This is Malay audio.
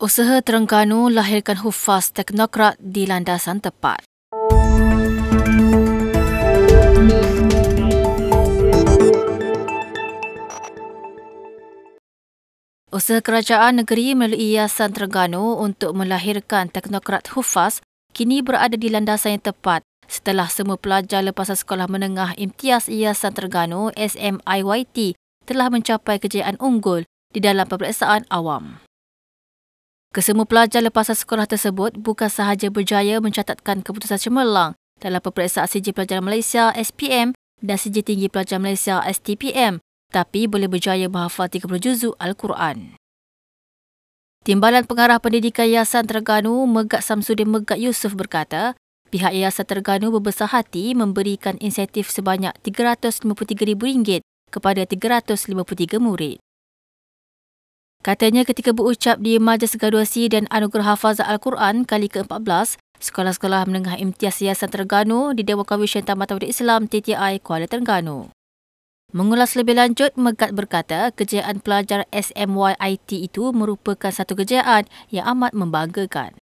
usaha Terengganu lahirkan hufaz teknokrat di landasan tepat. Usaha kerajaan negeri melalui Yayasan Terengganu untuk melahirkan teknokrat hufaz kini berada di landasan yang tepat setelah semua pelajar lepasan sekolah menengah imtiaz Yayasan Terengganu SMIYT telah mencapai kejayaan unggul di dalam peperiksaan awam. Kesemua pelajar lepasan sekolah tersebut bukan sahaja berjaya mencatatkan keputusan cemerlang dalam peperiksaan CJ Pelajar Malaysia SPM dan CJ Tinggi Pelajar Malaysia STPM tapi boleh berjaya menghafal 30 juzuk Al-Quran. Timbalan Pengarah Pendidikan Yayasan Terengganu Megat Samsudin Megat Yusuf berkata, pihak Yayasan Terengganu berbesar hati memberikan insentif sebanyak RM353,000 kepada 353 murid. Katanya ketika berucap di Majlis Graduasi dan Anugerah Hafazah Al-Quran kali ke-14, Sekolah-Sekolah Menengah Imtiaz Yayasan Terengganu di Dewan Komisyen Tamatan Wadid Islam TTI Kuala Terengganu. Mengulas lebih lanjut, Megat berkata kejayaan pelajar SMYIT itu merupakan satu kejayaan yang amat membanggakan.